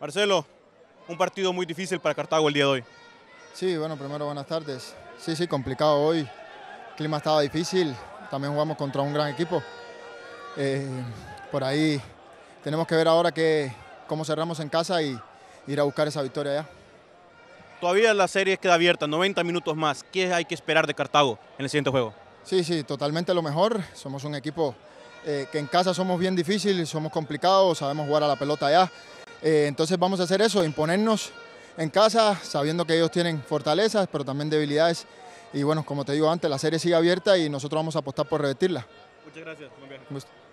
Marcelo, un partido muy difícil para Cartago el día de hoy. Sí, bueno, primero buenas tardes. Sí, sí, complicado hoy. El clima estaba difícil. También jugamos contra un gran equipo. Eh, por ahí tenemos que ver ahora cómo cerramos en casa y ir a buscar esa victoria allá. Todavía la serie queda abierta, 90 minutos más. ¿Qué hay que esperar de Cartago en el siguiente juego? Sí, sí, totalmente lo mejor. Somos un equipo eh, que en casa somos bien difíciles, somos complicados, sabemos jugar a la pelota allá. Eh, entonces vamos a hacer eso, imponernos en casa, sabiendo que ellos tienen fortalezas, pero también debilidades. Y bueno, como te digo antes, la serie sigue abierta y nosotros vamos a apostar por revertirla. Muchas gracias.